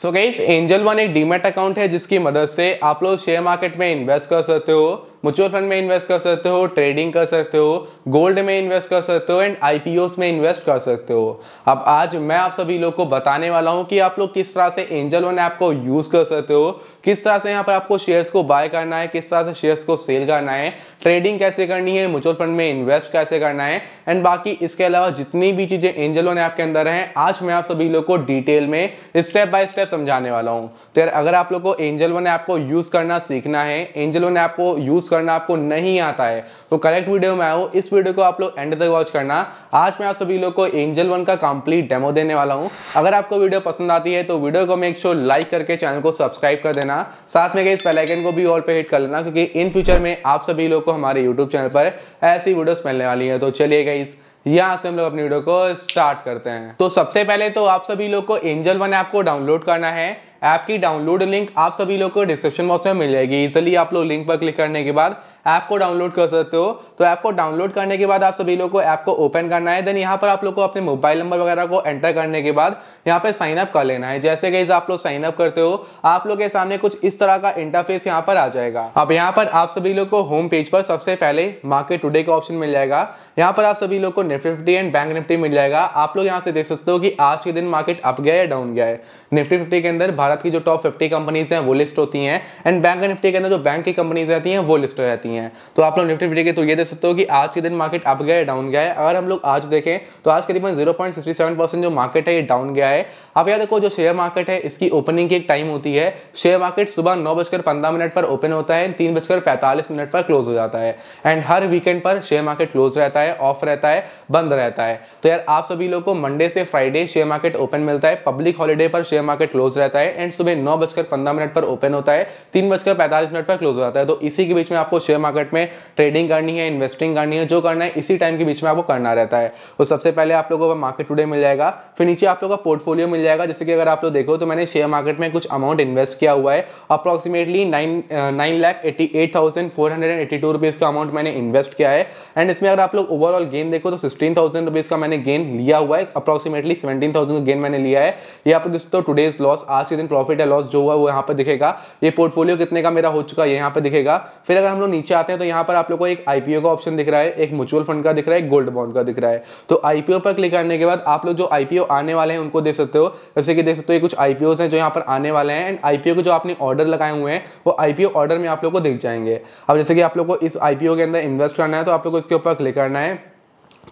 सो guys Angel One एक demat account है जिसकी मदद से आप लोग शेयर मार्केट में इन्वेस्ट कर सकते हो म्यूचुअल फंड में इन्वेस्ट कर सकते हो ट्रेडिंग कर सकते हो गोल्ड में इन्वेस्ट कर सकते हो एंड आई में इन्वेस्ट कर सकते हो अब आज मैं आप सभी लोग को बताने वाला हूँ कि आप लोग किस तरह से एंजल वन ऐप को यूज़ कर सकते हो किस तरह से यहाँ पर आपको शेयर्स को बाय करना है किस तरह से शेयर्स को सेल करना है ट्रेडिंग कैसे करनी है म्यूचुअल फंड में इन्वेस्ट कैसे करना है एंड बाकी इसके अलावा जितनी भी चीज़ें एंजल वन ऐप के अंदर हैं आज मैं आप सभी लोग को डिटेल में स्टेप बाय स्टेप समझाने वाला हूँ तो यार अगर आप लोग को एंजल वन ऐप को यूज़ करना सीखना है एंजल वन ऐप को यूज़ करना आपको नहीं आता है तो करेक्ट वीडियो में आओ इस वीडियो को आप लोग एंड तक वॉच करना आज मैं आप सभी लोग को एंजल वन का कंप्लीट डेमो देने वाला हूँ अगर आपको वीडियो पसंद आती है तो वीडियो को मेक श्योर लाइक करके चैनल को सब्सक्राइब कर देना साथ में इस पेलाइकन को भी ऑल पे हिट कर लेना क्योंकि इन फ्यूचर में आप सभी लोग को हमारे यूट्यूब चैनल पर ऐसी वीडियोज मिलने वाली है तो चलिए गई यहाँ से हम लोग अपनी वीडियो को स्टार्ट करते हैं तो सबसे पहले तो आप सभी लोग को एंजल वन ऐप को डाउनलोड करना है ऐप की डाउनलोड लिंक आप सभी लोग को डिस्क्रिप्शन बॉक्स में मिल जाएगी इजिली आप लोग लिंक पर क्लिक करने के बाद ऐप को डाउनलोड कर सकते हो तो ऐप को डाउनलोड करने के बाद आप सभी लोग को ऐप को ओपन करना है देन यहाँ पर आप लोग को अपने मोबाइल नंबर वगैरह को एंटर करने के बाद यहाँ पे साइन अप कर लेना है जैसे कि आप लोग साइन अप करते हो आप लोग के सामने कुछ इस तरह का इंटरफेस यहाँ पर आ जाएगा अब यहाँ पर आप सभी लोग को होम पेज पर सबसे पहले मार्केट टूडे का ऑप्शन मिल जाएगा यहाँ पर आप सभी लोग को Nifty fifty and bank Nifty मिल जाएगा आप लोग यहाँ से देख सकते हो कि आज के दिन मार्केट अप गया या डाउन गया है निफ्टी फिफ्टी के अंदर भारत की जो टॉप फिफ्टी कंपनीज हैं वो लिस्ट होती हैं एंड बैंक निफ्टी के अंदर जो बैंक की कंपनीज रहती हैं वो लिस्ट रहती हैं तो आप लोग निफ्टी फिफ्टी के तो ये देख सकते हो कि आज के दिन मार्केट अप गया या डाउन गया है अगर हम लोग आज देखें तो आज करीबन जीरो जो मार्केट है ये डाउन गया है आप याद देखो जो शेयर मार्केट है इसकी ओपनिंग की एक टाइम होती है शेयर मार्केट सुबह नौ बजकर पंद्रह मिनट पर ओपन होता है तीन बजकर पैंतालीस मिनट पर क्लोज हो जाता है एंड हर वीकेंड पर शेयर मार्केट क्लोज रहता है है ऑफ रहता है बंद रहता है तो यार आप सभी लोग को मंडे से फ्राइडे शेयर मार्केट ओपन मिलता है पब्लिक हॉलीडे पर शेयर मार्केट क्लोज रहता है एंड सुबह नौ बजकर पंद्रह मिनट पर ओपन होता है तीन बजकर पैंतालीस मिनट पर क्लोज हो जाता है तो इसी के बीच में आपको शेयर मार्केट में ट्रेडिंग करनी है इन्वेस्टिंग करनी है जो करना है इसी टाइम के बीच में आपको करना रहता है तो सबसे पहले आप लोगों को मार्केट टूडे मिल जाएगा फिर नीचे आप लोगों का पोर्टफोलियो मिल जाएगा जैसे कि अगर आप लोग देखो तो मैंने शेयर मार्केट में कुछ अमाउंट इन्वेस्ट किया हुआ है approximately nine nine eighty eight thousand four hundred and eighty two rupees का अमाउंट मैंने इन्वेस्ट किया है एंड इसमें अगर आप लोग ओवरऑल गेन देखो तो सिक्सटीन थाउजेंड रुपीज का मैंने गेन लिया हुआ है अप्रॉक्सीमेटली सेवेंटीन थाउजेंड का गेन मैंने लिया है यहाँ पर दोस्तों टुडेज लॉस आज के दिन प्रॉफिट या लॉस जो हुआ वो यहाँ पर दिखेगा ये पोर्टफोलियो कितने का मेरा हो चुका है यहाँ पर दिखेगा फिर अगर हम लोग नीचे आते हैं तो यहाँ पर आप लोग को एक आईपीओ का ऑप्शन दिख रहा है एक म्यूचुअल फंड का दिख रहा है एक गोल्ड बॉन्ड का दिख रहा है तो आईपीओ पर क्लिक करने के बाद आप लोग जो आईपीओ आने वाले हैं उनको देख सकते हो जैसे कि देख सकते हो कुछ आईपीओ है जो यहाँ पर आने वाले हैं एंड आईपीओ के जो आपने ऑर्डर लगाए हुए हैं वो आईपीओ ऑर्डर में आप लोग को दिख जाएंगे अब जैसे कि आप लोग को इस आईपीओ के अंदर इन्वेस्ट करना है तो आप लोग को इसके ऊपर क्लिक करना है right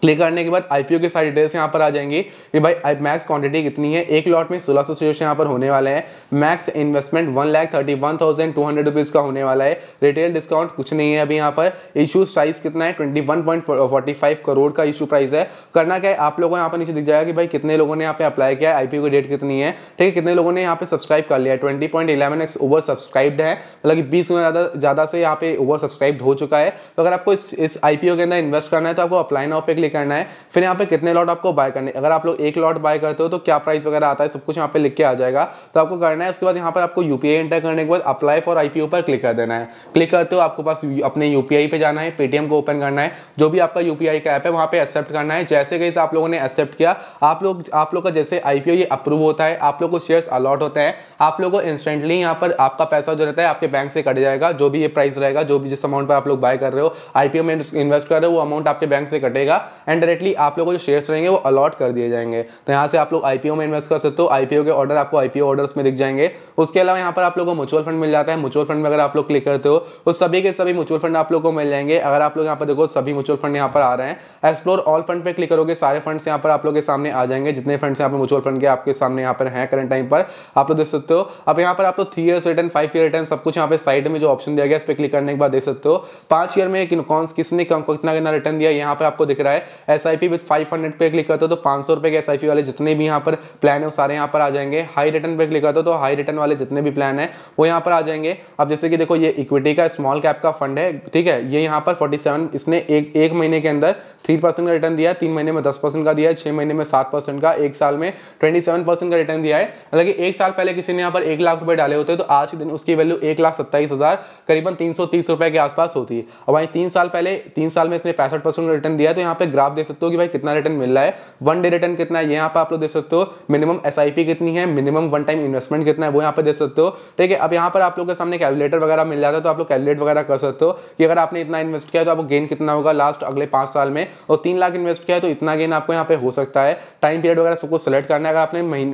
क्लिक करने के बाद आईपीओ के सारी डिटेल्स यहाँ पर आ जाएंगी कि भाई मैक्स क्वांटिटी कितनी है एक लॉट में सोलह सौ शेयर यहाँ पर होने वाले हैं max investment one lakh thirty one thousand two hundred rupees का होने वाला है रिटेल डिस्काउंट कुछ नहीं है अभी यहाँ पर इशू साइज कितना है twenty one point forty five crore का इशू प्राइस है करना क्या है आप लोगों को यहाँ पर नीचे दिख जाएगा कि भाई कितने लोगों ने यहाँ पे अप्लाई किया है आईपीओ की डेट कितनी है ठीक है कितने लोगों ने यहाँ पे सब्सक्राइब कर लिया है twenty point eleven X oversubscribed है मतलब कि बीस गुना ज़्यादा ज़्यादा से यहाँ पे ओवर सब्सक्राइब हो चुका है तो अगर आपको इस इस आईपीओ के अंदर इन्वेस्ट करना है तो आपको अपलाइन ऑफ पे क्लिक करना है फिर यहाँ पे कितने लॉट आपको बाय करने अगर आप लोग एक लॉट बाय करते हो तो क्या प्राइस वगैरह आता है सब कुछ यहाँ पे लिख के आ जाएगा तो आपको करना है उसके बाद यहाँ पर आपको यूपीआई एंटर करने के बाद अप्लाई फॉर आईपीओ पर क्लिक कर देना है क्लिक करते हो आपको पास अपने यूपीआई पे जाना है पेटीएम को ओपन करना है जो भी आपका यूपीआई का ऐप है वहाँ पे एक्सेप्ट करना है जैसे कैसे आप लोगों ने एक्सेप्ट किया आप लोग आप लोग का जैसे आईपीओ ये अप्रूव होता है आप लोग को शेयर अलॉट होते हैं आप लोग को इंस्टेंटली यहाँ पर आपका पैसा जो रहता है आपके बैंक से कट जाएगा जो भी ये प्राइस रहेगा जो भी जिस अमाउंट पर आप लोग बाय कर रहे हो आईपीओ में इन्वेस्ट कर रहे हो वो अमाउंट आपके बैंक से कटेगा एंड डायरेक्टली आप लोगों को जो शेयर्स रहेंगे वो अलॉट कर दिए जाएंगे तो यहाँ से आप लोग आईपीओ में इन्वेस्ट कर सकते हो आईपीओ के ऑर्डर आपको आईपीओ ऑर्डर्स में दिख जाएंगे उसके अलावा यहाँ पर आप लोग को म्यूचुअल फंड मिल जाता है म्यूचुअल फंड में अगर आप लोग क्लिक करते हो तो सभी के सभी म्यूचुअल फंड आप लोग को मिल जाएंगे अगर आप लोग यहाँ पर देखो सभी म्यूचुअल फंड यहाँ पर आ रहे हैं एक्सप्लोर ऑल फंड पर क्लिक करोगे सारे फंड यहाँ पर आप लोग के सामने आ जाएंगे जितने फंड यहाँ पर म्यूचुअल फंड के आपके सामने यहाँ पर हैं करंट टाइम पर आप लोग देख सकते हो अब यहाँ पर आप लोग three years return five year return सब कुछ यहाँ पे साइड में जो ऑप्शन दिया गया इस पर क्लिक करने के बाद देख सकते हो पांच ईयर में कौन किसने कितना कितना रिटर्न दिया यहाँ पर आपको दिख रहा है है S I P with five hundred पे क्लिक करते हो तो पांच सौ रुपए के एस आई पी वाले जितने भी यहाँ पर प्लान है वो सारे यहाँ पर आ जाएंगे हाई रिटर्न पे क्लिक करते हो तो हाई रिटर्न वाले जितने भी प्लान है वो यहाँ पर आ जाएंगे अब जैसे कि देखो ये इक्विटी का स्मॉल कैप का फंड है ठीक है ये यहाँ पर फोर्टी सेवन इसने एक एक महीने के अंदर थ्री परसेंट का रिटर्न दिया तीन महीने में दस परसेंट का दिया है छः महीने में सात परसेंट का एक साल में ट्वेंटी सेवन परसेंट का रिटर्न दिया है मतलब कि एक साल पहले किसी ने यहाँ पर एक लाख रुपए डाले होते तो आज के दिन उसकी वैल्यू एक लाख सत्ताईस हज़ार करीबन तीन सौ तीस रुपए के आसपास होती है और भाई तीन साल पहले तीन साल में इसने पैंसठ परसेंट का रिटर्न दिया तो यहाँ पे ग्राफ देख सकते हो कि भाई कितना रिटर्न मिल रहा है वन डे रिटर्न कितना है यहाँ पर आप लोग देख सकते हो मिनिमम एस कितनी है मिनिमम वन टाइम इन्वेस्टमेंट कितना है वो यहाँ पर देख सकते हो ठीक है अब यहाँ पर आप लोग के सामने कैलकुलेटर वगैरह मिल जाता है तो आप लोग कैलकुलेट वगैरह कर सकते हो कि अगर आपने इतना इन्वेस्ट किया तो आपको गेन कितना होगा लास्ट अगले पाँच साल में और तीन लाख इन्वेस्ट किया है तो इतना गेन आपको यहाँ पे हो सकता है टाइम पीरियड वगैरह सबको सेलेक्ट करना है अगर आपने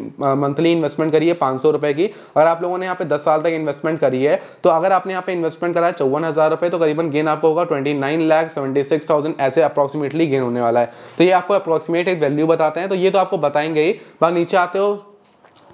मंथली इन्वेस्टमेंट करी है पाँच की अगर आप लोगों ने यहाँ पे दस साल तक इन्वेस्टमेंट करी है तो अगर आपने यहाँ पे इन्वेस्टमेंट करा है चौवन तो करीबन गेन आपको होगा ट्वेंटी लाख सेवेंटी ऐसे अप्रॉक्सीमेटली गेन होने वाला है तो ये आपको अप्रोक्सीमेट एक वैल्यू बताते हैं तो ये तो आपको बताएंगे ही बाकी नीचे आते हो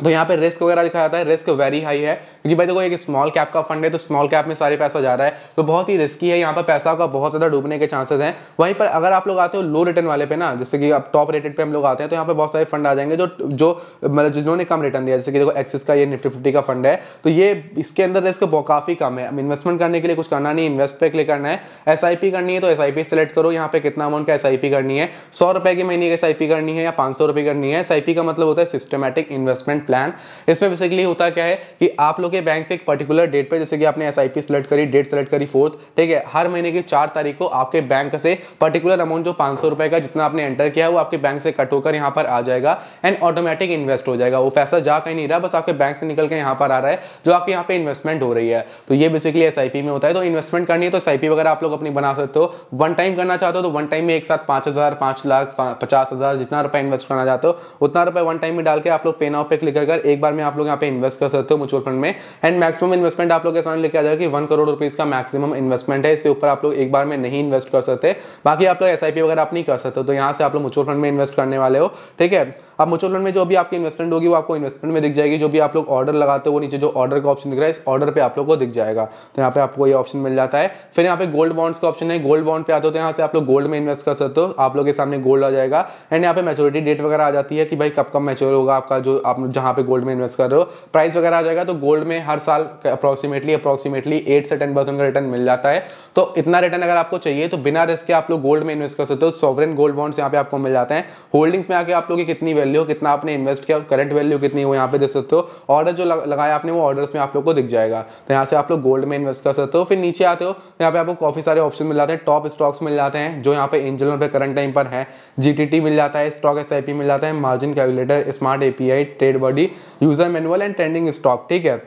तो यहाँ पे रिस्क वगैरह लिखा जाता है रिस्क वेरी हाई है क्योंकि भाई देखो एक स्मॉल कैप का फंड है तो स्मॉल कैप में सारे पैसा जा रहा है तो बहुत ही रिस्की है यहाँ पर पैसा का बहुत ज़्यादा डूबने के चांसेस हैं वहीं पर अगर आप लोग आते हो लो रिटर्न वाले पे ना जैसे कि आप टॉप रेटेड पे हम लोग आते हैं तो यहाँ पर बहुत सारे फंड आ जाएंगे जो जो मतलब जिन्होंने कम रिटर्न दिया जैसे कि देखो एक्सिस का ये निफ्टी फिफ्टी का फंड है तो ये इसके अंदर रिस्क काफ़ी कम है इन्वेस्टमेंट करने के लिए कुछ करना नहीं इन्वेस्ट पे क्लिक करना है एस करनी है तो एस सेलेक्ट करो यहाँ पे कितना अमाउंट का एस करनी है सौ रुपये के महीने की एस करनी है या पाँच करनी है एस का मतलब होता है सिस्टमेटिक इन्वेस्टमेंट प्लान इसमें बेसिकली होता क्या है कि आप लोग के बैंक से एक पर्टिकुलर डेट पर जैसे कि आपने एस आई करी डेट सेलेक्ट करी फोर्थ ठीक है हर महीने की चार तारीख को आपके बैंक से पर्टिकुलर अमाउंट जो पांच का जितना आपने एंटर किया वो आपके बैंक से कट होकर यहाँ पर आ जाएगा एंड ऑटोमेटिक इन्वेस्ट हो जाएगा वो पैसा जा कहीं नहीं रहा बस आपके बैंक से निकल के यहाँ पर आ रहा है जो आपके यहाँ पे इन्वेस्टमेंट हो रही है तो ये बेसिकली एस में होता है तो इन्वेस्टमेंट करनी है तो एस वगैरह आप लोग अपनी बना सकते हो वन टाइम करना चाहते हो तो वन टाइम में एक साथ पांच हज़ार पांच लाख पचास हज़ार जितना रुपए इन्वेस्ट करना चाहते हो उतना रुपए वन टाइम में डाल के आप लोग पे नाउ पे क्लिक लेकर कर एक बार में आप लोग यहाँ पे इन्वेस्ट कर सकते हो म्यूचुअल फंड में एंड मैक्सिमम इन्वेस्टमेंट आप लोग के सामने लेके आ जाएगा कि वन करोड़ रुपीज का मैक्सिमम इन्वेस्टमेंट है इससे ऊपर आप लोग एक बार में नहीं इन्वेस्ट कर सकते बाकी आप लोग एस वगैरह आप नहीं कर सकते तो यहाँ से आप लोग म्यूचुअल फंड में इन्वेस्ट करने वाले हो ठीक है अब म्यूचुअल फंड में जो भी आपकी इन्वेस्टमेंट होगी वो आपको इन्वेस्टमेंट में दिख जाएगी जो भी आप लोग ऑर्डर लगाते हो नीचे जो ऑर्डर का ऑप्शन दिख रहा है इस ऑर्डर पर आप लोग को दिख जाएगा तो यहाँ पे आपको ये ऑप्शन मिल जाता है फिर यहाँ पे गोल्ड बॉन्ड्स का ऑप्शन है गोल्ड बॉन्ड पे आते हो तो यहाँ से आप लोग गोल्ड में इन्वेस्ट कर सकते हो आप लोग के सामने गोल्ड आ जाएगा एंड यहाँ पे मेचोरिटी डेट वगैरह आ जाती है कि भाई कब कब मेच्योर होगा आपका जो आप जहाँ पे गोल्ड में इन्वेस्ट कर रहे हो प्राइस वगैरह आ जाएगा तो गोल्ड में हर साल अप्रॉक्सीमेटली अप्रॉक्सीमेटली एट से टेन परसेंट का रिटर्न मिल जाता है तो इतना रिटर्न अगर आपको चाहिए तो बिना रिस्क के आप लोग गोल्ड में इन्वेस्ट कर सकते हो सॉवरन गोल्ड बॉन्ड्स यहाँ पे आपको मिल जाते हैं होल्डिंग्स में आके आप लोग की कितनी वैल्यू वैल्यू कितना आपने इन्वेस्ट किया करंट वैल्यू कितनी वो यहाँ पे देख सकते हो ऑर्डर जो लगाया आपने वो ऑर्डर्स में आप लोग को दिख जाएगा तो यहाँ से आप लोग गोल्ड में इन्वेस्ट कर सकते हो फिर नीचे आते हो यहाँ पे आपको काफ़ी सारे ऑप्शन मिल जाते हैं टॉप स्टॉक्स मिल जाते हैं जो यहाँ पे एंजलों पे करंट टाइम पर है जी मिल जाता है स्टॉक एस मिल जाता है margin calculator smart API trade body user manual and trending stock ठीक है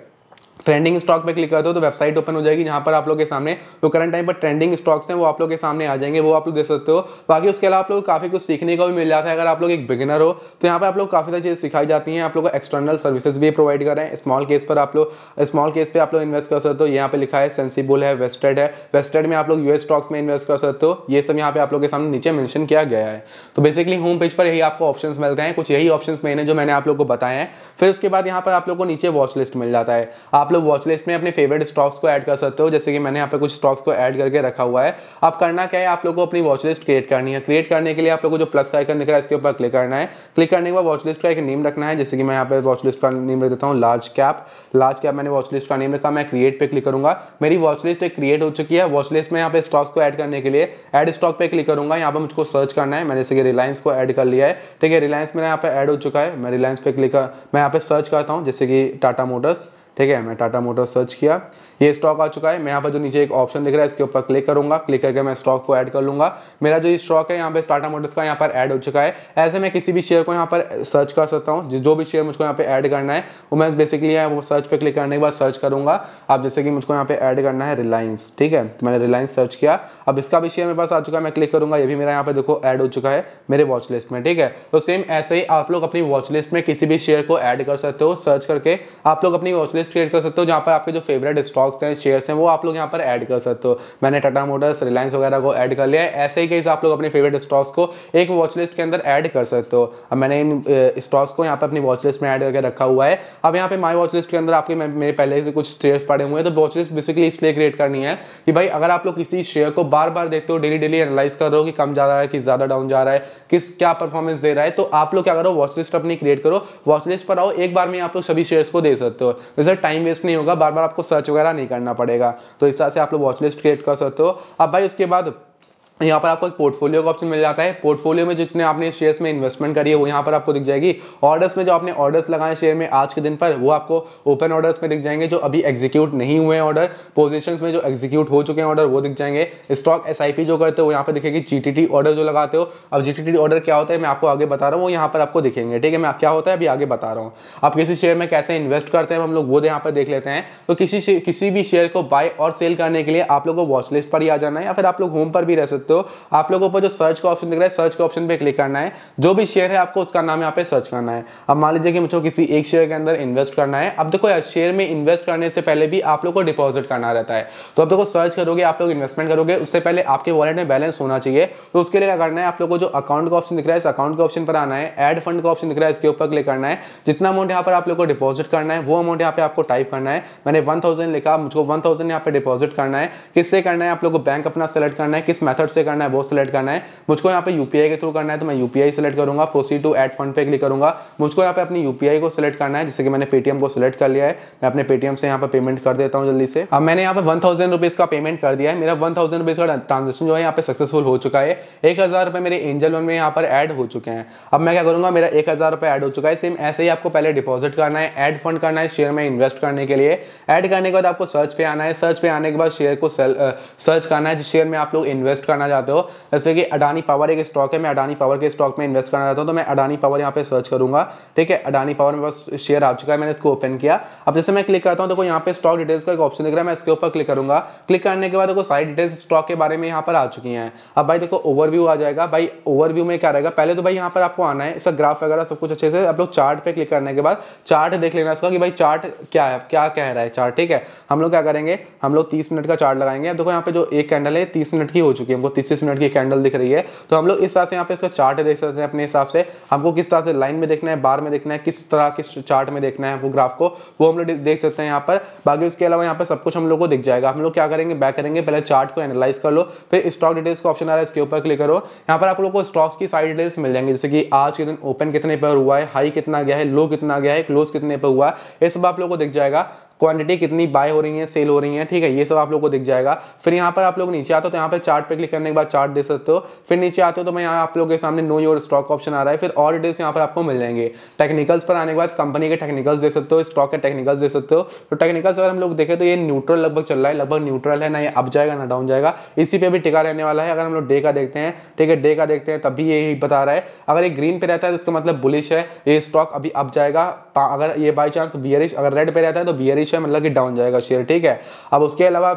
ट्रेंडिंग स्टॉक पे क्लिक करते हो तो वेबसाइट ओपन हो जाएगी जहाँ पर आप लोग के सामने जो करंट टाइम पर ट्रेंडिंग स्टॉक्स हैं वो आप लोग के सामने आ जाएंगे वो आप लोग देख सकते हो बाकी उसके अलावा आप लोग काफ़ी कुछ सीखने का भी मिल जाता है अगर आप लोग एक बिगिनर हो तो यहाँ पर आप लोग काफ़ी सारी चीज़ें सिखाई जाती हैं आप लोग एक्सटर्नल सर्विसेज भी प्रोवाइड कर रहे हैं स्मॉल केस पर आप लोग स्मॉल केस पर आप लोग इन्वेस्ट कर सकते हो यहाँ पर लिखा है सेंसिबल है वेस्टेड है वेस्टेड में आप लोग यूएस स्टॉक्स में इन्वेस्ट कर सकते हो ये सब यहाँ पे आप लोग के सामने नीचे मैंशन किया गया है तो बेसिकली होम पेज पर यही आपको ऑप्शन मिलते हैं कुछ यही ऑप्शन मैंने जो मैंने आप लोग को बताया है फिर उसके बाद यहाँ पर आप लोग को नीचे वॉच लिस्ट मिल जाता है आप आप लोग वॉच लिस्ट में अपने फेवरेट स्टॉक्स को ऐड कर सकते हो जैसे कि मैंने यहाँ पे कुछ स्टॉक्स को ऐड करके रखा हुआ है आप करना क्या है आप लोगों को अपनी वॉचलिस्ट क्रिएट करनी है क्रिएट करने के लिए आप लोगों को जो प्लस का आइकन दिख रहा है इसके ऊपर क्लिक करना है क्लिक करने के बाद वॉचलिस्ट का एक नेम रखना है जैसे कि मैं यहाँ पे वॉचलिस्ट का नेम रख देता हूँ लार्ज कैप लार्ज कैप मैंने वॉचलिस्ट लिस्ट का नेम रखा मैं क्रिएट पर क्लिक करूंगा मेरी वॉच लिस्ट एक क्रिएट हो चुकी है वॉचलिस्ट में यहाँ पे स्टॉक्स को ऐड करने के लिए एड स्टॉक पे क्लिक करूंगा यहाँ पे मुझको सर्च करना है मैंने जैसे कि रिलायंस को ऐड कर लिया है ठीक है रिलायंस मेरा यहाँ पर ऐड हो चुका है मैं रिलायंस पे क्लिक मैं यहाँ पे सर्च करता हूँ जैसे कि टाटा मोटर्स ठीक है मैं टाटा मोटर सर्च किया ये स्टॉक आ चुका है मैं यहाँ पर जो नीचे एक ऑप्शन दिख रहा है इसके ऊपर क्लिक करूंगा क्लिक करके मैं स्टॉक को ऐड कर लूंगा मेरा जो स्टॉक है यहाँ पे टाटा मोटर्स का यहाँ पर ऐड हो चुका है ऐसे मैं किसी भी शेयर को यहाँ पर सर्च कर सकता हूँ जो भी शेयर मुझको यहाँ पे ऐड करना है वो मैं बेसिकली वो सर्च पर क्लिक करने के बाद सर्च करूंगा अब जैसे कि मुझको यहाँ पे ऐड करना है रिलायंस ठीक है तो मैंने रिलायंस सर्च किया अब इसका भी शेयर मेरे पास आ चुका है मैं क्लिक करूंगा ये भी मेरा यहाँ पे देखो ऐड हो चुका है मेरे वॉच लिस्ट में ठीक है तो सेम ऐसे ही आप लोग अपनी वॉच लिस्ट में किसी भी शेयर को ऐड कर सकते हो सर्च करके आप लोग अपनी वॉच लिस्ट लिस्ट क्रिएट कर सकते हो जहाँ पर आपके जो फेवरेट स्टॉक्स हैं शेयर्स हैं वो आप लोग यहाँ पर ऐड कर सकते हो मैंने टाटा मोटर्स रिलायंस वगैरह को ऐड कर लिया ऐसे ही कहीं आप लोग अपने फेवरेट स्टॉक्स को एक वॉच लिस्ट के अंदर ऐड कर सकते हो अब मैंने इन स्टॉक्स को यहाँ पर अपनी वॉच लिस्ट में ऐड करके रखा हुआ है अब यहाँ पे माई वॉच लिस्ट के अंदर आपके मेरे पहले से कुछ शेयर्स पड़े हुए हैं तो वॉच लिस्ट बेसिकली इसलिए क्रिएट करनी है कि भाई अगर आप लोग किसी शेयर को बार बार देखते हो डेली डेली एनालाइज कर रहे हो कि कम जा रहा है कि ज़्यादा डाउन जा रहा है किस क्या परफॉर्मेंस दे रहा है तो आप लोग क्या करो वॉच लिस्ट अपनी क्रिएट करो वॉच लिस्ट पर आओ एक बार में आप लोग सभी शेयर्स को दे सकते हो जैसे इससे टाइम वेस्ट नहीं होगा बार बार आपको सर्च वगैरह नहीं करना पड़ेगा तो इस तरह से आप लोग वॉचलिस्ट क्रिएट कर सकते हो अब भाई उसके बाद यहाँ पर आपको एक पोर्टफोलियो का ऑप्शन मिल जाता है पोर्टफोलियो में जितने आपने शेयर्स में इन्वेस्टमेंट करी है वो यहाँ पर आपको दिख जाएगी ऑर्डर्स में जो आपने ऑर्डर्स लगाए शेयर में आज के दिन पर वो आपको ओपन ऑर्डर्स में दिख जाएंगे जो अभी एग्जीक्यूट नहीं हुए हैं ऑर्डर पोजिशन में जो एग्जीक्यूट हो चुके हैं ऑर्डर वो दिख जाएंगे स्टॉक एस जो करते हो यहाँ पर दिखेगी जी ऑर्डर जो लगाते हो अब जी ऑर्डर क्या होता है मैं आपको आगे बता रहा हूँ वो यहाँ पर आपको दिखेंगे ठीक है मैं क्या होता है अभी आगे बता रहा हूँ आप किसी शेयर में कैसे इन्वेस्ट करते हैं हम लोग वो यहाँ पर देख लेते हैं तो किसी किसी भी शेयर को बाय और सेल करने के लिए आप लोग को वॉच लिस्ट पर ही आ जाना है या फिर आप लोग होम पर भी रह सकते सकते हो आप लोगों पर जो सर्च का ऑप्शन दिख रहा है सर्च के ऑप्शन पे क्लिक करना है जो भी शेयर है आपको उसका नाम यहाँ पे सर्च करना है अब मान लीजिए कि मुझे किसी एक शेयर के अंदर इन्वेस्ट करना है अब देखो शेयर में इन्वेस्ट करने से पहले भी आप लोग को डिपॉजिट करना रहता है तो अब देखो सर्च करोगे आप लोग इन्वेस्टमेंट करोगे उससे पहले आपके वॉलेट में बैलेंस होना चाहिए तो उसके लिए क्या करना है आप लोग को जो अकाउंट का ऑप्शन दिख रहा है इस अकाउंट के ऑप्शन पर आना है एड फंड का ऑप्शन दिख रहा है इसके ऊपर क्लिक करना है जितना अमाउंट यहाँ पर आप लोग को डिपॉजिट करना है वो अमाउंट यहाँ पे आपको टाइप करना है मैंने वन लिखा मुझको वन थाउजेंड यहाँ पे डिपॉजिट करना है किससे करना है आप लोग को बैंक अपना सेलेक्ट करना है किस मेथड से करना है वो सिलेक्ट करना है मुझको यहाँ पे यूपीआई के थ्रू करना है तो मैं यूपीआई सेलेक्ट करूंगा प्रोसीड टू एड फंड पे क्लिक करूंगा मुझको यहाँ पे अपनी यूपीआई को सिलेक्ट करना है जैसे कि मैंने पेटीएम को सिलेक्ट कर लिया है मैं अपने पेटीएम से यहाँ पे पेमेंट कर देता हूँ जल्दी से अब मैंने यहाँ पे वन थाउजेंड का पेमेंट कर दिया है मेरा वन थाउजेंड का ट्रांजेक्शन जो है यहाँ पे सक्सेसफुल हो चुका है एक हज़ार मेरे एंजल वन में यहाँ पर एड हो चुके हैं अब मैं क्या करूंगा मेरा एक हज़ार ऐड हो चुका है सेम ऐसे ही आपको पहले डिपॉजिट करना है एड फंड करना है शेयर में इन्वेस्ट करने के लिए एड करने के बाद आपको सर्च पे आना है सर्च पे आने के बाद शेयर को सर्च करना है जिस शेयर में आप लोग इन्वेस्ट करना करना चाहते हो जैसे कि अडानी पावर एक स्टॉक है मैं अडानी पावर के स्टॉक में इन्वेस्ट करना चाहता हूँ तो मैं अडानी पावर यहाँ पे सर्च करूंगा ठीक है अडानी पावर मेरे पास शेयर आ चुका है मैंने इसको ओपन किया अब जैसे मैं क्लिक करता हूँ देखो यहाँ पे स्टॉक डिटेल्स का एक ऑप्शन दिख रहा है मैं इसके ऊपर क्लिक करूंगा क्लिक करने के बाद देखो सारी डिटेल्स स्टॉक के बारे में यहाँ पर आ चुकी है अब भाई देखो ओवरव्यू आ जाएगा भाई ओवरव्यू में क्या रहेगा पहले तो भाई यहाँ पर आपको आना है इसका ग्राफ वगैरह सब कुछ अच्छे से आप लोग चार्ट पे क्लिक करने के बाद चार्ट देख लेना इसका कि भाई चार्ट क्या है क्या कह रहा है चार्ट ठीक है हम लोग क्या करेंगे हम लोग तीस मिनट का चार्ट लगाएंगे देखो यहाँ पे जो एक कैंडल है तीस मिनट की हो चुकी है हमको तीस मिनट की कैंडल दिख रही है तो हम लोग इस तरह से यहाँ पे इसका चार्ट देख सकते हैं अपने हिसाब से हमको किस तरह से लाइन में देखना है बार में देखना है किस तरह किस चार्ट में देखना है हमको ग्राफ को वो हम लोग देख सकते हैं यहाँ पर बाकी उसके अलावा यहाँ पर सब कुछ हम लोग को दिख जाएगा हम लोग क्या करेंगे बैक करेंगे पहले चार्ट को एनालाइज कर लो फिर स्टॉक डिटेल्स का ऑप्शन आ रहा है इसके ऊपर क्लिक करो यहाँ पर आप लोग को स्टॉक्स की साइड डिटेल्स मिल जाएंगे जैसे कि आज के दिन ओपन कितने पर हुआ है हाई कितना गया है लो कितना गया है क्लोज कितने पर हुआ है ये सब आप लोग को दिख जाएगा क्वांटिटी कितनी बाय हो रही है सेल हो रही है ठीक है ये सब आप लोग को दिख जाएगा फिर यहाँ पर आप लोग नीचे आते हो तो यहाँ पर चार्ट पे क्लिक करने के बाद चार्ट दे सकते हो फिर नीचे आते हो तो मैं यहाँ आप लोगों के सामने नो योर स्टॉक ऑप्शन आ रहा है फिर और डिटेल्स यहाँ पर आपको मिल जाएंगे टेक्निकल्स पर आने के बाद कंपनी के टेक्निकल्स दे सकते हो स्टॉक के टेक्निकल्स दे सकते हो तो टेक्निकल्स अगर हम लोग देखें तो ये न्यूट्रल लगभग चल रहा है लगभग न्यूट्रल है ना ये अप जाएगा ना डाउन जाएगा इसी पे भी टिका रहने वाला है अगर हम लोग डे का देखते हैं ठीक है डे का देखते हैं तभी यही बता रहा है अगर ये ग्रीन पे रहता है तो इसका मतलब बुलिश है ये स्टॉक अभी अप जाएगा अगर ये बाई चांस बियरिश अगर रेड पे रहता है तो बियरिश रेशियो मतलब कि डाउन जाएगा शेयर ठीक है अब उसके अलावा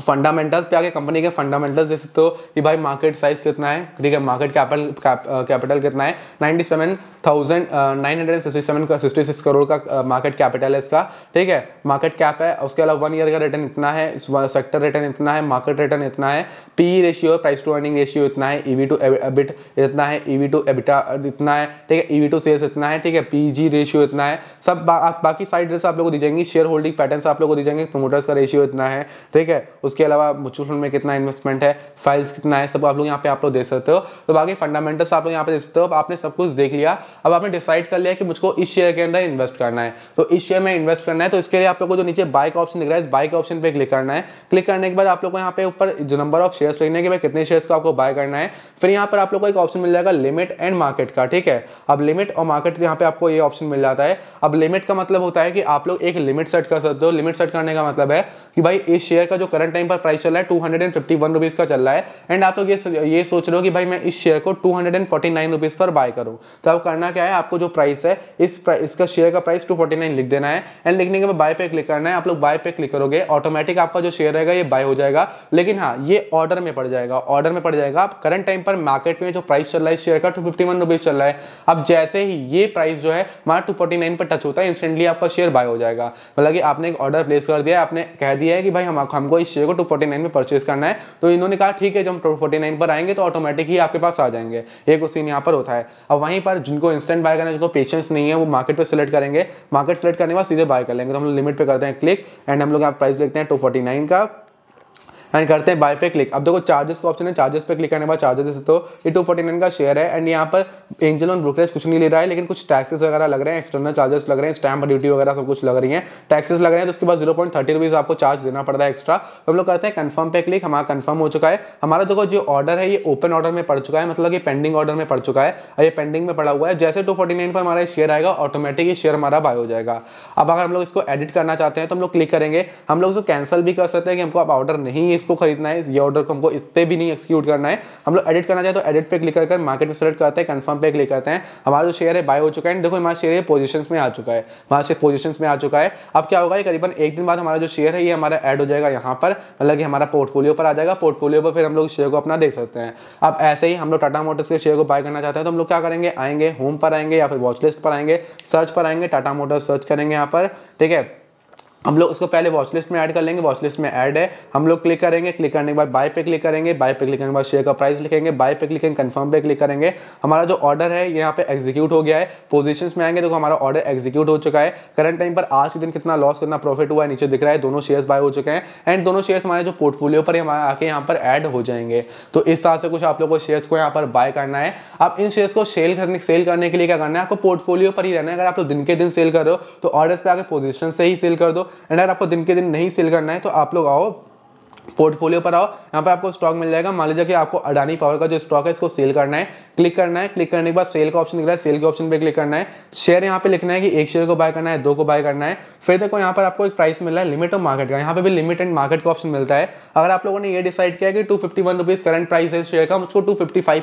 फंडामेंटल्स पे आगे कंपनी के फंडामेंटल्स जैसे तो कि भाई मार्केट साइज कितना है ठीक है मार्केट कैपिटल कैपिटल कितना है ninety seven thousand nine hundred sixty seven का सिक्सटी सिक्स करोड़ का मार्केट uh, कैपिटल है इसका ठीक है मार्केट कैप है उसके अलावा वन ईयर का रिटर्न इतना है सेक्टर रिटर्न इतना है मार्केट रिटर्न इतना है P ratio price to earning ratio इतना है ई टू एबिट इतना है ई टू एबिटा इतना है ठीक है ई टू सेल्स इतना है ठीक है पी रेशियो e इतना है सब बा, बाकी साइड आप लोग को दी जाएंगी शेयर होल्डिंग पैटर्न आप लोग को दी जाएंगे प्रोमोटर्स का रेशियो इतना है ठीक है उसके अलावा म्यूचुअल फंड में कितना इन्वेस्टमेंट है फाइल्स कितना है सब आप लोग यहाँ पे आप लोग देख सकते हो तो बाकी फंडामेंटल्स आप लोग यहाँ पे देख सकते हो आपने सब कुछ देख लिया अब आपने डिसाइड कर लिया कि मुझको इस शेयर के अंदर इन्वेस्ट करना है तो इस शेयर में इन्वेस्ट करना है तो इसके लिए आप लोग को जो नीचे बाइक का ऑप्शन दिख रहा है इस बाइक ऑप्शन पर क्लिक करना है क्लिक करने के बाद आप लोग को यहाँ पे ऊपर जो नंबर ऑफ शेयर्स लेने के बाद कितने शेयर को आपको बाय करना है फिर यहाँ पर आप लोग को एक ऑप्शन मिल जाएगा लिमिट एंड मार्केट का ठीक है अब लिमिट और मार्केट यहाँ पे आपको ये ऑप्शन मिल जाता है अब लिमिट का मतलब होता है कि आप लोग एक लिमिट सेट कर सकते हो लिमिट सेट करने का मतलब है कि भाई इस शेयर का जो करंट टाइम पर प्राइस चल रहा है two hundred and fifty one rupees का चल रहा है एंड आप लोग ये ये सोच रहे हो कि भाई मैं इस शेयर को two hundred and forty nine rupees पर बाय करूँ तो अब करना क्या है आपको जो प्राइस है इस प्राइस इसका शेयर का प्राइस टू फोर्टी नाइन लिख देना है एंड लिखने के बाद बाय पे क्लिक करना है आप लोग बाय पे क्लिक करोगे ऑटोमेटिक आपका जो शेयर रहेगा ये बाय हो जाएगा लेकिन हाँ ये ऑर्डर में पड़ जाएगा ऑर्डर में पड़ जाएगा आप करंट टाइम पर मार्केट में जो प्राइस चल रहा है शेयर का टू फिफ्टी वन रुपीज़ चल रहा है अब जैसे ही ये प्राइस जो है वहाँ टू फोर्टी नाइन पर टच होता है इंस्टेंटली आपका शेयर बाय हो जाएगा मतलब कि आपने एक ऑर्डर प्लेस कर दिया आपने कह दिया है कि भाई हम हमको इस शेयर को टू फोर्टी नाइन में परचेज करना है तो इन्होंने कहा ठीक है जब टू फोर्टी नाइन पर आएंगे तो ऑटोमेटिक ही आपके पास आ जाएंगे एक कुछ सीन यहाँ पर होता है अब वहीं पर जिनको इंस्टेंट बाय करना है जिनको पेशेंस नहीं है वो मार्केट पर सिलेक्ट करेंगे मार्केट सेलेक्ट करने के बाद सीधे बाय कर लेंगे तो हम लिमिट पर करते हैं क्लिक एंड हम लोग यहाँ प्राइस लेते हैं टू का एंड करते हैं बाय पे क्लिक अब देखो चार्जेस का ऑप्शन है चार्जेस पे क्लिक करने बाद चार्जेस तो ये टू फोर्टी नाइन का शेयर है एंड यहाँ पर एंजल ऑन ब्रोकरेज कुछ नहीं ले रहा है लेकिन कुछ टैक्सेस वगैरह लग रहे हैं एक्सटर्नल चार्जेस लग रहे हैं स्टैम्प ड्यूटी वगैरह सब कुछ लग रही है टैक्सेस लग रहे हैं तो उसके बाद जीरो पॉइंट थर्टी रुपीज़ आपको चार्ज देना पड़ रहा है एक्स्ट्रा तो हम लोग करते हैं कन्फर्म पे क्लिक हमारा कन्फर्म हो चुका है हमारा देखो जो ऑर्डर है ये ओपन ऑर्डर में पड़ चुका है मतलब ये पेंडिंग ऑर्डर में पड़ चुका है और ये पेंडिंग में पड़ा हुआ है जैसे टू पर हमारा शेयर आएगा ऑटोमेटिक ये शेयर हमारा बाय हो जाएगा अब अगर हम लोग इसको एडिट करना चाहते हैं तो हम लोग क्लिक करेंगे हम लोग इसको कैंसिल भी कर सकते हैं कि हमको अब ऑर्डर नहीं इसको खरीदना है ये ऑर्डर को हमको इस पर भी नहीं एक्सक्यूट करना है हम लोग एडिट करना चाहिए तो एडिट पे क्लिक कर मार्केट में सेलेक्ट करते हैं कन्फर्म पे क्लिक करते हैं हमारा जो शेयर है बाय हो चुका है देखो हमारा शेयर पोजिशन में आ चुका है हमारा शेयर पोजिशन में आ चुका है अब क्या होगा करीबन एक दिन बाद हमारा जो शेयर है ये हमारा एड हो जाएगा यहाँ पर मतलब कि हमारा पोर्टफोलियो पर आ जाएगा पोर्टफोलियो पर फिर हम लोग शेयर को अपना देख सकते हैं अब ऐसे ही हम लोग टाटा मोटर्स के शेयर को बाय करना चाहते हैं तो हम लोग क्या करेंगे आएंगे होम पर आएंगे या फिर वॉचलिस्ट पर आएंगे सर्च पर आएंगे टाटा मोटर्स सर्च करेंगे यहाँ पर ठीक है हम लोग उसको पहले वॉच लिस्ट में ऐड कर लेंगे वॉच लिस्ट में ऐड है हम लोग क्लिक करेंगे क्लिक करने के बाद बाय पे क्लिक करेंगे बाय पे क्लिक करने के बाद शेयर का प्राइस लिखेंगे बाय पे क्लिक करेंगे कंफर्म पे क्लिक करेंगे हमारा जो ऑर्डर है यहाँ पे एग्जीक्यूट हो गया है पोजिशन में आएंगे देखो हमारा ऑर्डर एग्जीक्यूट हो चुका है करंट टाइम पर आज के दिन कितना लॉस कितना प्रॉफिट हुआ है नीचे दिख रहा है दोनों शेयर बाय हो चुके हैं एंड दोनों शेयर हमारे जो पोर्टफोलियो पर हमारे आके यहाँ पर एड हो जाएंगे तो इस तरह से कुछ आप लोग को शेयर्स को यहाँ पर बाय करना है आप इन शेयर्स को सेल करने सेल करने के लिए क्या करना है आपको पोर्टफोलियो पर ही रहना है अगर आप लोग दिन के दिन सेल कर रहे हो तो ऑर्डर पर आकर पोजिशन से ही सेल कर दो एंड अगर आपको दिन के दिन नहीं सेल करना है तो आप लोग आओ पोर्टफोलियो पर आओ यहाँ पर आपको स्टॉक मिल जाएगा मान लीजिए कि आपको अडानी पावर का जो स्टॉक है इसको सेल करना है क्लिक करना है क्लिक करने के बाद सेल का ऑप्शन दिख रहा है सेल के ऑप्शन पे क्लिक करना है शेयर यहाँ पे लिखना है कि एक शेयर को बाय करना है दो को बाय करना है फिर देखो यहाँ पर आपको एक प्राइस मिल रहा है लिमिट और मार्केट का यहाँ पर भी लिमिट एंड मार्केट का ऑप्शन मिलता है अगर आप लोगों ने यह डिसाइड किया कि टू फिफ्टी करंट प्राइस है शेयर का मुझको टू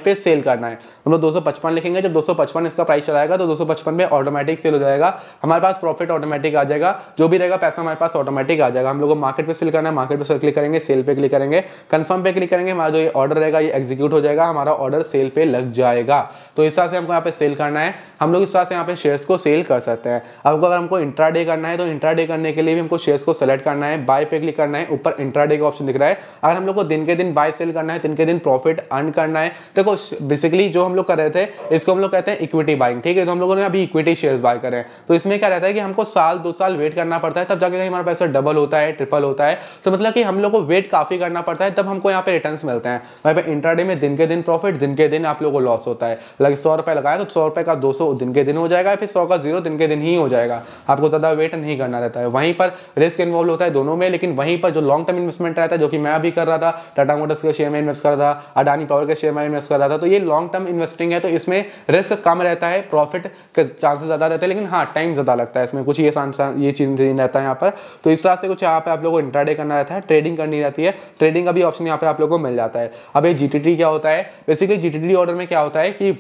पे सेल करना है हम लोग दो लिखेंगे जब दो इसका प्राइस चलाएगा तो दो में ऑटोमेटिक सेल हो जाएगा हमारे पास प्रॉफिट ऑटोमेटिक आ जाएगा जो भी रहेगा पैसा हमारे पास ऑटोमेटिक आ जाएगा हम लोग को मार्केट पर सेल करना है मार्केट पर क्लिक करेंगे सेल पे क्लिक करेंगे कंफर्म पे क्लिक करेंगे हमारा जो ये ऑर्डर रहेगा ये एग्जीक्यूट हो जाएगा हमारा ऑर्डर सेल पे लग जाएगा तो इस तरह से हमको यहाँ पे सेल करना है हम लोग इस तरह से यहाँ पे शेयर्स को सेल कर सकते हैं अब अगर हमको इंट्रा करना है तो इंट्रा करने के लिए भी हमको शेयर्स को सेलेक्ट करना है बाय पे क्लिक करना है ऊपर इंट्रा का ऑप्शन दिख रहा है अगर हम लोग को दिन के दिन बाय सेल करना है दिन के दिन प्रॉफिट अर्न करना है देखो बेसिकली जो हम लोग कर रहे थे इसको हम लोग कहते हैं इक्विटी बाइंग ठीक है तो हम लोगों ने अभी इक्विटी शेयर बाय करें तो इसमें क्या रहता है कि हमको साल दो साल वेट करना पड़ता है तब जाके हमारा पैसा डबल होता है ट्रिपल होता है तो मतलब कि हम लोग को वेट ट्रेड काफ़ी करना पड़ता है तब हमको यहाँ पे रिटर्न मिलते हैं भाई भाई इंटरडे में दिन के दिन प्रॉफिट दिन के दिन आप लोगों को लॉस होता है लगे सौ रुपए लगाया तो सौ रुपए का दो सौ दिन के दिन हो जाएगा फिर सौ का जीरो दिन के दिन ही हो जाएगा आपको ज़्यादा वेट नहीं करना रहता है वहीं पर रिस्क इन्वॉल्व होता है दोनों में लेकिन वहीं पर जो लॉन्ग टर्म इन्वेस्टमेंट रहता है जो कि मैं अभी कर रहा था टाटा मोटर्स के शेयर में इन्वेस्ट कर रहा था अडानी पावर के शेयर में इन्वेस्ट कर रहा था तो ये लॉन्ग टर्म इन्वेस्टिंग है तो इसमें रिस्क कम रहता है प्रॉफिट के चांसेस ज़्यादा रहते हैं लेकिन हाँ टाइम ज़्यादा लगता है इसमें कुछ ये ये चीज़ रहता है यहाँ पर तो इस तरह से कुछ यहाँ पे आप लोगों को इंटरडे करना रहता है ट्रेडिंग करनी रहता है रहती है ट्रेडिंग का भी ऑप्शन यहाँ पर आप लोग को मिल जाता है अब ये जी क्या होता है बेसिकली जी ऑर्डर में क्या होता है कि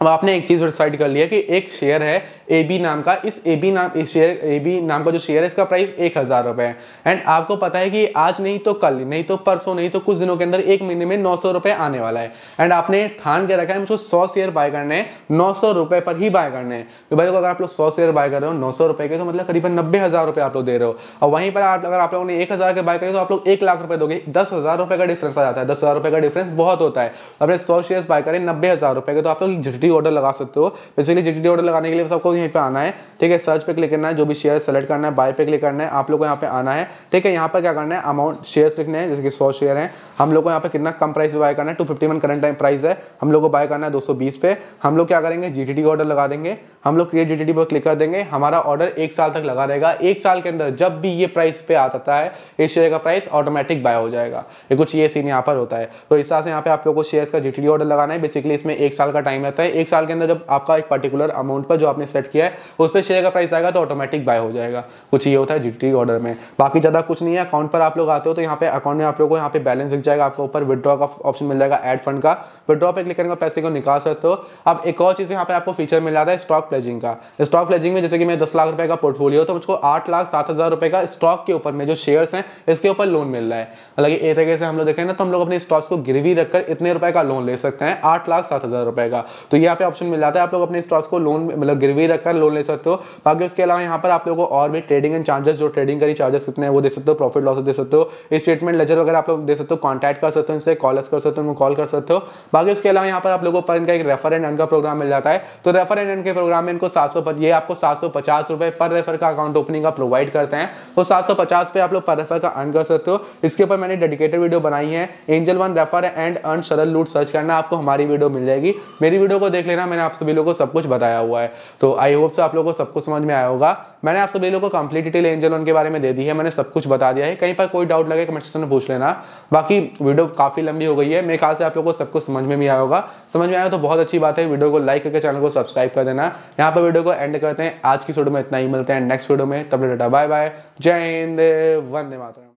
अब आपने एक चीज़ डिसाइड कर लिया कि एक शेयर है एबी नाम का इस ए बी नाम इस शेयर ए बी नाम का जो शेयर है इसका प्राइस एक हज़ार रुपये है एंड आपको पता है कि आज नहीं तो कल नहीं तो परसों नहीं तो कुछ दिनों के अंदर एक महीने में नौ सौ रुपये आने वाला है एंड आपने ठान के रखा है मुझे सौ शेयर बाय करने हैं नौ सौ रुपये पर ही बाय करने हैं तो भाई अगर आप लोग सौ शेयर बाय कर रहे हो नौ सौ रुपये के तो मतलब करीबन नब्बे हज़ार रुपये आप लोग दे रहे हो और वहीं पर आप अगर आप लोगों ने एक हज़ार के बाय करें तो आप लोग एक लाख रुपये दोगे दस हज़ार रुपये का डिफरेंस आ जाता है दस हज़ार रुपये का डिफरेंस बहुत होता है अपने सौ शेयर बाय करें नब्बे हज़ार रुपये के तो आप लोग जी ऑर्डर लगा सकते हो बेसिकली जी ऑर्डर लगाने के लिए आपको यहीं पे आना है ठीक है सर्च पे क्लिक करना है जो भी शेयर सेलेक्ट करना है बाय पे क्लिक करना है आप लोग को यहाँ पे आना है ठीक है यहाँ पर क्या करना है अमाउंट शेयर लिखने हैं जैसे कि सौ शेयर हैं हम लोग को यहाँ पे कितना कम प्राइस बाय करना है two fifty one current time price है हम लोग को बाय करना है दो सौ बीस पे हम लोग क्या करेंगे जीटीटी टी ऑर्डर लगा देंगे हम लोग क्रिएट जीटीटी पर क्लिक कर देंगे हमारा ऑर्डर एक साल तक लगा रहेगा एक साल के अंदर जब भी ये प्राइस पे आ जाता है इस शेयर का प्राइस ऑटोमेटिक बाय हो जाएगा ये कुछ ये सीन यहाँ पर होता है तो इस तरह से यहाँ पे आप लोग को शेयर का जीटीटी ऑर्डर लगाना है बेसिकली इसमें एक साल का टाइम रहता है एक साल के अंदर जब आपका एक पर्टिकुलर अमाउंट पर जो आपने सेट सेट किया है उस पर शेयर का प्राइस आएगा तो ऑटोमेटिक बाय हो जाएगा कुछ ये होता है जी ऑर्डर में बाकी ज़्यादा कुछ नहीं है अकाउंट पर आप लोग आते हो तो यहाँ पे अकाउंट में आप लोग को यहाँ पे बैलेंस दिख जाएगा आपको ऊपर विद्रॉ का ऑप्शन मिल जाएगा एड फंड का विद्रॉ पर क्लिक करेंगे पैसे को निकाल सकते हो अब एक और चीज़ यहाँ पर आपको फीचर मिल जाता है स्टॉक प्लेजिंग का स्टॉक प्लेजिंग में जैसे कि मैं दस लाख रुपए का पोर्टफोलियो तो मुझको आठ लाख सात हज़ार रुपए का स्टॉक के ऊपर में जो शेयर है इसके ऊपर लोन मिल रहा है मतलब एक तरीके से हम लोग देखें ना तो हम लोग अपने स्टॉक्स को गिरवी रखकर इतने रुपए का लोन ले सकते हैं आठ लाख सात हज़ार रुपए का तो यहाँ पे ऑप्शन मिल जाता है आप लोग अपने स्टॉक्स को लोन मतलब गिरवी रखकर लोन ले सकते हो बाकी उसके अलावा यहाँ पर आप लोगों को और भी ट्रेडिंग एंड चार्जेस जो ट्रेडिंग करी चार्जेस कितने हैं वो दे सकते हो प्रॉफिट लॉस दे सकते हो स्टेटमेंट लेजर वगैरह आप लोग दे सकते हो कॉन्टैक्ट कर सकते हो इनसे कॉल कर सकते हो उनको कॉल कर सकते हो बाकी उसके अलावा यहाँ पर आप लोगों पर इनका एक रेफर एंड एंड का प्रोग्राम मिल जाता है तो रेफर एंड एंड के प्रोग्राम में इनको सात ये आपको सात पर रेफर का अकाउंट ओपनिंग का प्रोवाइड करते हैं तो सात पे आप लोग पर रेफर का अर्न कर सकते हो इसके ऊपर मैंने डेडिकेटेड वीडियो बनाई है Angel One refer and earn सरल लूट सर्च करना आपको हमारी वीडियो मिल जाएगी मेरी वीडियो को देख लेना मैंने आप सभी लोगों को सब कुछ बताया हुआ है तो आई आई होप से आप लोगों को सब कुछ समझ में आया होगा मैंने आप सभी लोगों को कंप्लीट डिटेल एंजल वन के बारे में दे दी है मैंने सब कुछ बता दिया है कहीं पर कोई डाउट लगे कमेंट सेक्शन में पूछ लेना बाकी वीडियो काफ़ी लंबी हो गई है मेरे ख्याल से आप लोगों को सब कुछ समझ में भी आया होगा समझ में आया तो बहुत अच्छी बात है वीडियो को लाइक करके चैनल को सब्सक्राइब कर देना यहाँ पर वीडियो को एंड करते हैं आज की वीडियो में इतना ही मिलते हैं नेक्स्ट वीडियो में तब डेटा बाय बाय जय हिंद वंदे माता